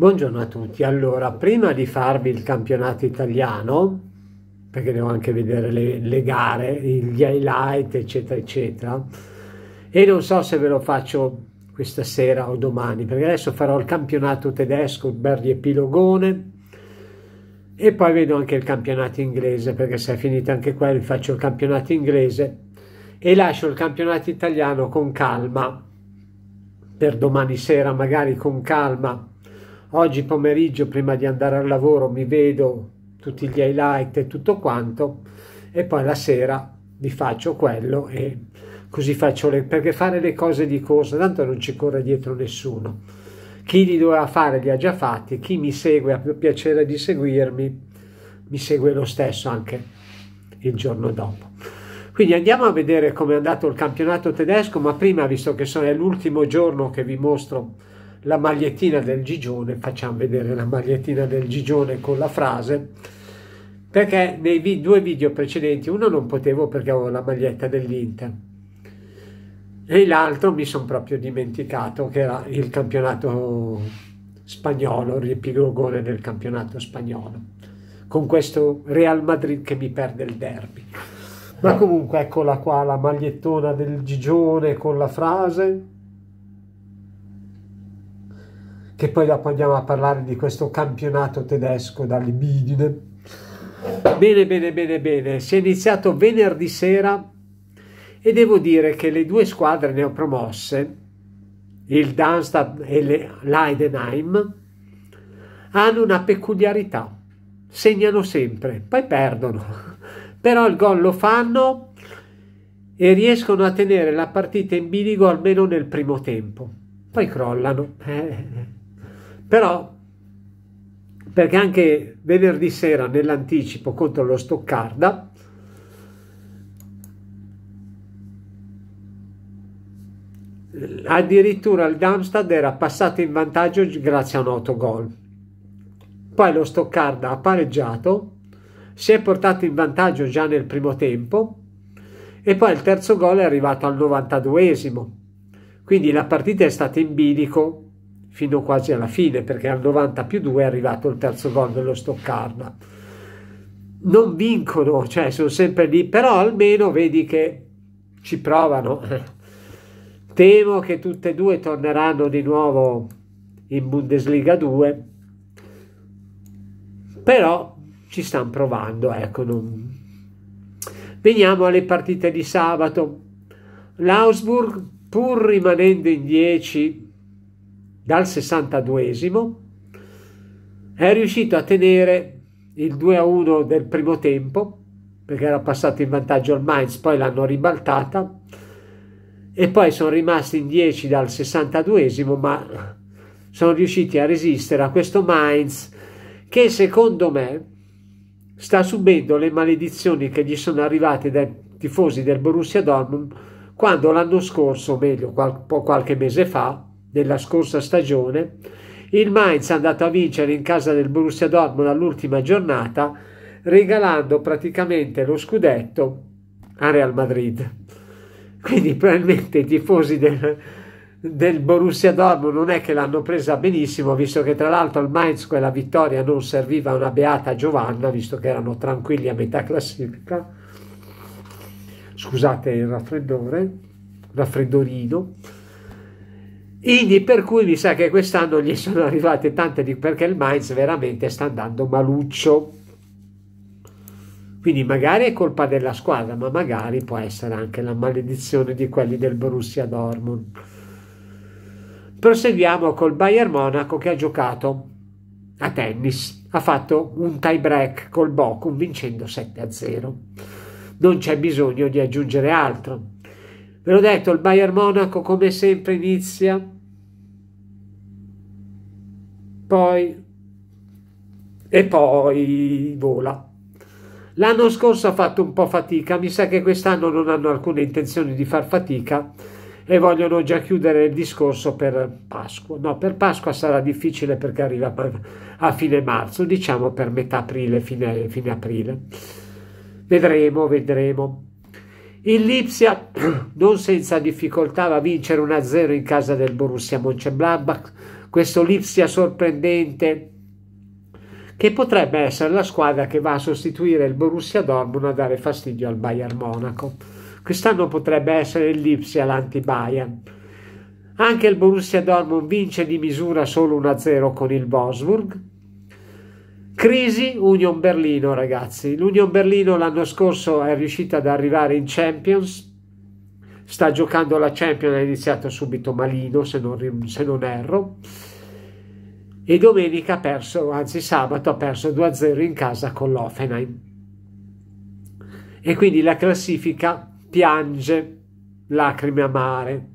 Buongiorno a tutti, allora prima di farvi il campionato italiano, perché devo anche vedere le, le gare, gli highlight eccetera eccetera, e non so se ve lo faccio questa sera o domani, perché adesso farò il campionato tedesco, il bel riepilogone, e poi vedo anche il campionato inglese, perché se è finito anche quello faccio il campionato inglese e lascio il campionato italiano con calma, per domani sera magari con calma oggi pomeriggio prima di andare al lavoro mi vedo tutti gli highlight e tutto quanto e poi la sera vi faccio quello e così faccio le perché fare le cose di corsa tanto non ci corre dietro nessuno chi li doveva fare li ha già fatti chi mi segue ha più piacere di seguirmi mi segue lo stesso anche il giorno dopo quindi andiamo a vedere come è andato il campionato tedesco ma prima visto che è l'ultimo giorno che vi mostro la magliettina del Gigione, facciamo vedere la magliettina del Gigione con la frase, perché nei vi due video precedenti uno non potevo perché avevo la maglietta dell'Inter e l'altro mi sono proprio dimenticato che era il campionato spagnolo, il riepilogone del campionato spagnolo, con questo Real Madrid che mi perde il derby. Ma comunque eccola qua la magliettona del Gigione con la frase che poi dopo andiamo a parlare di questo campionato tedesco dall'Ibidine. Bene, bene, bene, bene, si è iniziato venerdì sera e devo dire che le due squadre neopromosse, il Darmstadt e l'Eidenheim, hanno una peculiarità, segnano sempre, poi perdono, però il gol lo fanno e riescono a tenere la partita in biligo almeno nel primo tempo, poi crollano. Eh. Però, perché anche venerdì sera nell'anticipo contro lo Stoccarda, addirittura il Darmstadt era passato in vantaggio grazie a un autogol. Poi lo Stoccarda ha pareggiato, si è portato in vantaggio già nel primo tempo e poi il terzo gol è arrivato al 92esimo. Quindi la partita è stata in bilico fino quasi alla fine, perché al 90 più 2 è arrivato il terzo gol dello Stoccarda. Non vincono, cioè sono sempre lì, però almeno vedi che ci provano. Temo che tutte e due torneranno di nuovo in Bundesliga 2, però ci stanno provando, ecco. Non... Veniamo alle partite di sabato. L'Ausburg, pur rimanendo in 10, dal 62 è riuscito a tenere il 2 a 1 del primo tempo perché era passato in vantaggio al Mainz poi l'hanno ribaltata e poi sono rimasti in 10 dal 62 ma sono riusciti a resistere a questo Mainz che secondo me sta subendo le maledizioni che gli sono arrivate dai tifosi del Borussia Dortmund quando l'anno scorso, meglio qualche mese fa, della scorsa stagione, il Mainz è andato a vincere in casa del Borussia Dortmund all'ultima giornata, regalando praticamente lo scudetto a Real Madrid. Quindi probabilmente i tifosi del, del Borussia Dortmund non è che l'hanno presa benissimo, visto che tra l'altro al Mainz quella vittoria non serviva a una beata Giovanna, visto che erano tranquilli a metà classifica. Scusate il raffreddore, raffreddorino. Quindi per cui mi sa che quest'anno gli sono arrivate tante di perché il Mainz veramente sta andando maluccio. Quindi magari è colpa della squadra, ma magari può essere anche la maledizione di quelli del Borussia Dortmund. Proseguiamo col Bayern Monaco che ha giocato a tennis, ha fatto un tie break col Bochum vincendo 7-0. Non c'è bisogno di aggiungere altro. Ve l'ho detto, il Bayern Monaco come sempre inizia, poi e poi vola. L'anno scorso ha fatto un po' fatica, mi sa che quest'anno non hanno alcuna intenzione di far fatica e vogliono già chiudere il discorso per Pasqua. No, per Pasqua sarà difficile perché arriva a fine marzo, diciamo per metà aprile, fine, fine aprile. Vedremo, vedremo. Il Lipsia non senza difficoltà va a vincere 1-0 in casa del Borussia Mönchengladbach. Questo Lipsia sorprendente che potrebbe essere la squadra che va a sostituire il Borussia Dortmund a dare fastidio al Bayern Monaco. Quest'anno potrebbe essere il Lipsia l'anti-Bayern. Anche il Borussia Dortmund vince di misura solo 1-0 con il Wolfsburg Crisi Union Berlino, ragazzi. L'Union Berlino l'anno scorso è riuscita ad arrivare in Champions, sta giocando la Champions, ha iniziato subito malino, se non, se non erro. E domenica ha perso, anzi sabato ha perso 2-0 in casa con l'Offenheim. E quindi la classifica piange lacrime amare.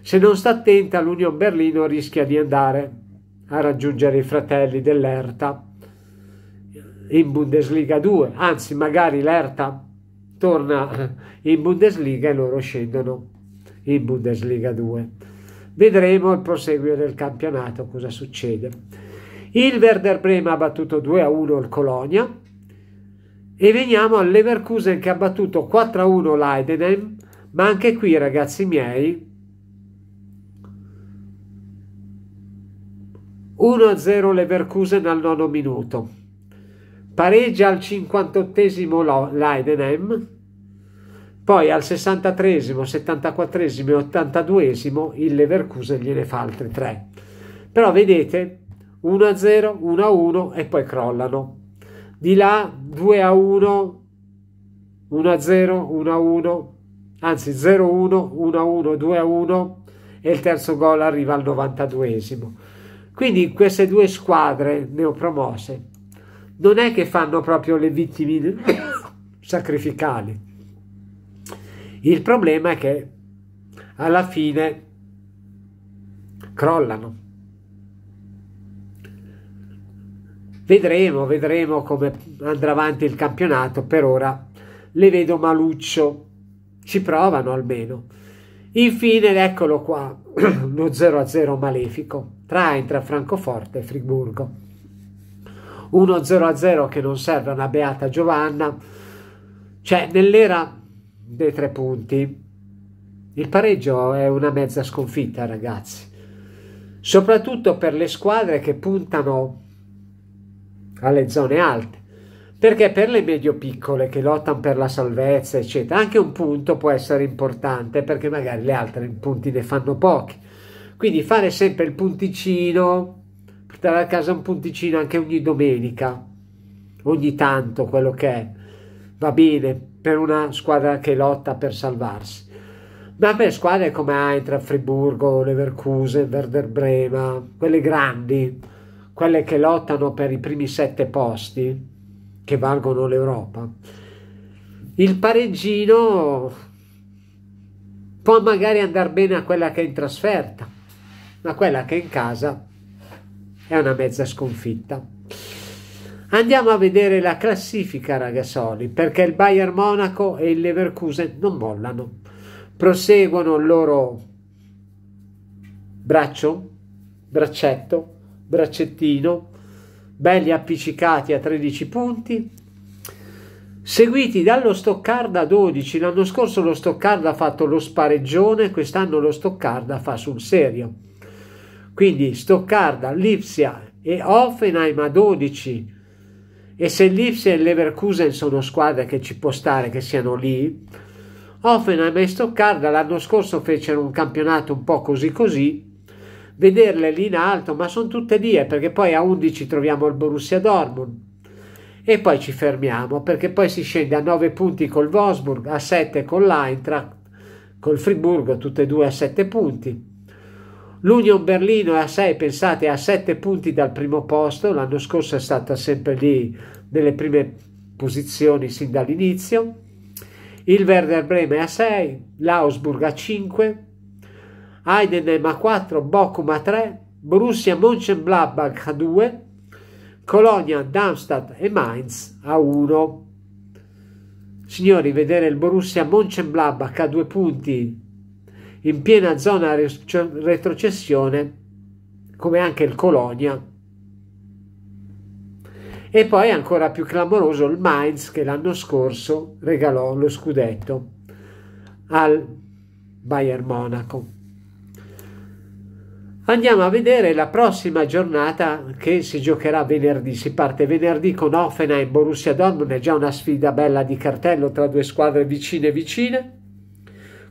Se non sta attenta, l'Union Berlino rischia di andare a raggiungere i fratelli dell'Erta in Bundesliga 2, anzi magari l'Erta torna in Bundesliga e loro scendono in Bundesliga 2. Vedremo il proseguire del campionato cosa succede. Il Werder Bremen ha battuto 2 a 1 il Colonia e veniamo al Leverkusen che ha battuto 4 a 1 l'Aidenheim, ma anche qui ragazzi miei 1 a 0 Leverkusen al nono minuto pareggia al 58 l'Aidenham, poi al 63, 74 e 82 il Leverkusen gliene fa altri 3. Però vedete 1-0, 1-1 e poi crollano. Di là 2-1, 1-0, 1-1, anzi 0-1, 1-1, 2-1 e il terzo gol arriva al 92 Quindi queste due squadre neopromosse non è che fanno proprio le vittime sacrificali. Il problema è che alla fine crollano. Vedremo, vedremo come andrà avanti il campionato. Per ora le vedo maluccio. Ci provano almeno. Infine, eccolo qua, uno 0-0 malefico tra Eintracht Francoforte e Friburgo. 1 0 a 0 che non serve a una beata Giovanna. Cioè, nell'era dei tre punti, il pareggio è una mezza sconfitta, ragazzi. Soprattutto per le squadre che puntano alle zone alte. Perché per le medio-piccole che lottano per la salvezza, eccetera, anche un punto può essere importante perché magari le altre punti ne fanno pochi. Quindi fare sempre il punticino portare a casa un punticino anche ogni domenica, ogni tanto quello che è, va bene per una squadra che lotta per salvarsi. Ma per squadre come Eintracht, Friburgo, Leverkusen, Werder Brema, quelle grandi, quelle che lottano per i primi sette posti che valgono l'Europa, il pareggino può magari andare bene a quella che è in trasferta, ma quella che è in casa è una mezza sconfitta. Andiamo a vedere la classifica ragazzoli perché il Bayern Monaco e il Leverkusen non mollano. Proseguono il loro braccio, braccetto, braccettino, belli appiccicati a 13 punti, seguiti dallo Stoccarda a 12. L'anno scorso lo Stoccarda ha fatto lo spareggione, quest'anno lo Stoccarda fa sul serio. Quindi Stoccarda, Lipsia e Offenheim a 12. E se Lipsia e Leverkusen sono squadre che ci può stare che siano lì, Offenheim e Stoccarda l'anno scorso fecero un campionato un po' così così, vederle lì in alto, ma sono tutte lì perché poi a 11 troviamo il Borussia Dortmund e poi ci fermiamo perché poi si scende a 9 punti col Wolfsburg, a 7 con l'Eintracht, col Friburgo, tutte e due a 7 punti L'Union Berlino è a 6, pensate, a 7 punti dal primo posto, l'anno scorso è stata sempre lì nelle prime posizioni sin dall'inizio. Il Werder Bremen è a 6, l'Ausburg a 5, Heidenheim a 4, Bochum a 3, Borussia Mönchengladbach a 2, Colonia, Darmstadt e Mainz a 1. Signori, vedere il Borussia Mönchengladbach a 2 punti in piena zona cioè, retrocessione come anche il Colonia. E poi ancora più clamoroso il Mainz che l'anno scorso regalò lo scudetto al Bayern Monaco. Andiamo a vedere la prossima giornata che si giocherà venerdì. Si parte venerdì con Offenheim, e Borussia Dortmund, è già una sfida bella di cartello tra due squadre vicine vicine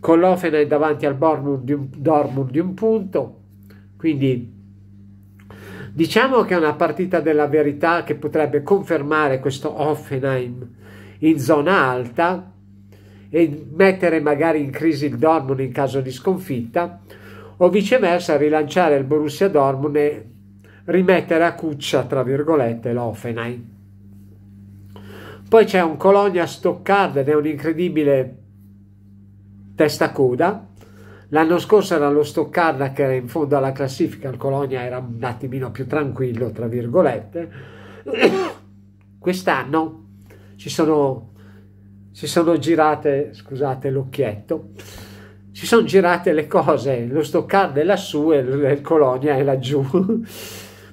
con l'Ofena è davanti al Bormund di, un, di un punto, quindi diciamo che è una partita della verità che potrebbe confermare questo Offenheim in zona alta e mettere magari in crisi il Dortmund in caso di sconfitta o viceversa rilanciare il Borussia Dortmund e rimettere a cuccia tra virgolette l'Offenheim poi c'è un Colonia Stoccarda ed è un incredibile testacoda. L'anno scorso era lo Stoccarda che era in fondo alla classifica, il Colonia era un attimino più tranquillo, tra virgolette. Quest'anno ci sono, si sono girate, scusate l'occhietto, si sono girate le cose, lo Stoccarda è lassù e il Colonia è laggiù.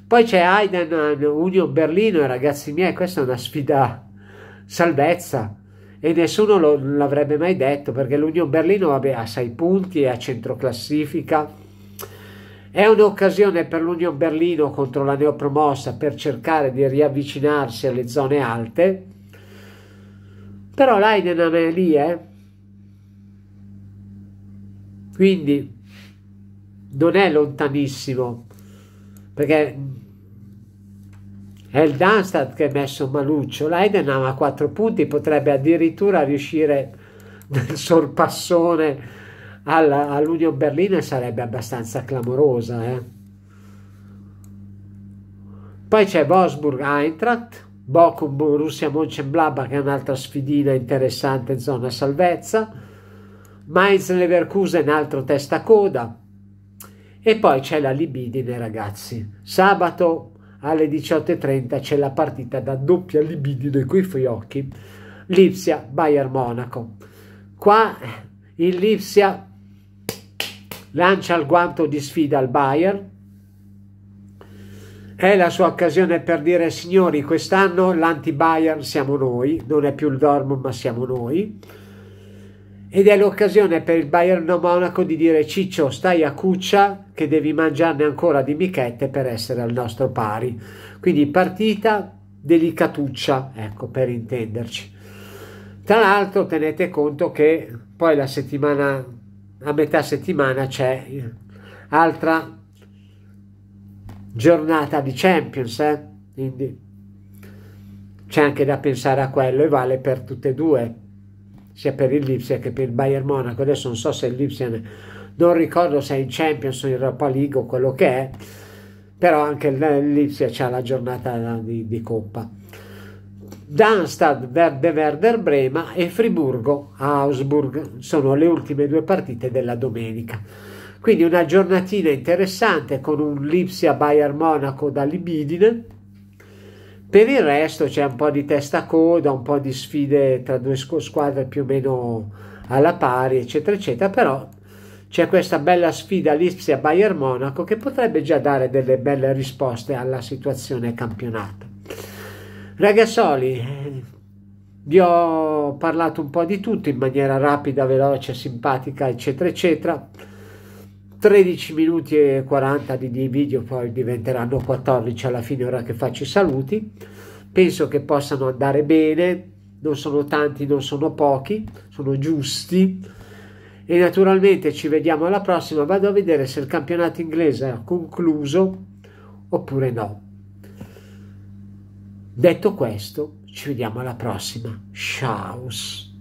Poi c'è Aiden Union Berlino e ragazzi miei, questa è una sfida salvezza e nessuno lo, non l'avrebbe mai detto perché l'Union Berlino vabbè, ha 6 punti e a centro classifica. È un'occasione per l'Union Berlino contro la neopromossa per cercare di riavvicinarsi alle zone alte. Però l'Aiden non è lì, eh? Quindi non è lontanissimo perché è il Danstad che ha messo Maluccio, l'Aiden a 4 punti, potrebbe addirittura riuscire nel sorpassone all'Union Berlina sarebbe abbastanza clamorosa. Eh? Poi c'è Wolfsburg Eintracht, Bochum Borussia Mönchengladbach che è un'altra sfidina interessante in zona salvezza, Mainz Leverkusen altro testa coda e poi c'è la libidine ragazzi. Sabato alle 18.30 c'è la partita da doppia libidine coi fiocchi, Lipsia Bayern Monaco. Qua il Lipsia lancia il guanto di sfida al Bayern. È la sua occasione per dire signori, quest'anno l'anti-Bayern siamo noi, non è più il Dortmund ma siamo noi ed è l'occasione per il Bayern Monaco di dire Ciccio stai a cuccia che devi mangiarne ancora di michette per essere al nostro pari quindi partita delicatuccia ecco per intenderci tra l'altro tenete conto che poi la settimana a metà settimana c'è altra giornata di Champions eh? quindi c'è anche da pensare a quello e vale per tutte e due sia per il Lipsia che per il Bayern Monaco. Adesso non so se il Lipsia, non ricordo se è in Champions o in Europa League o quello che è, però anche il Lipsia ha la giornata di, di Coppa. Darmstadt verde Werder Brema e Friburgo Augsburg sono le ultime due partite della domenica. Quindi una giornatina interessante con un Lipsia Bayern Monaco da libidine per il resto c'è un po' di testa a coda, un po' di sfide tra due squadre più o meno alla pari, eccetera, eccetera, però c'è questa bella sfida all'Ipsia bayern Monaco che potrebbe già dare delle belle risposte alla situazione campionata. Ragazzoli, vi ho parlato un po' di tutto in maniera rapida, veloce, simpatica, eccetera, eccetera. 13 minuti e 40 di video, poi diventeranno 14 alla fine ora che faccio i saluti. Penso che possano andare bene, non sono tanti, non sono pochi, sono giusti. E naturalmente ci vediamo alla prossima, vado a vedere se il campionato inglese ha concluso oppure no. Detto questo, ci vediamo alla prossima. Ciao!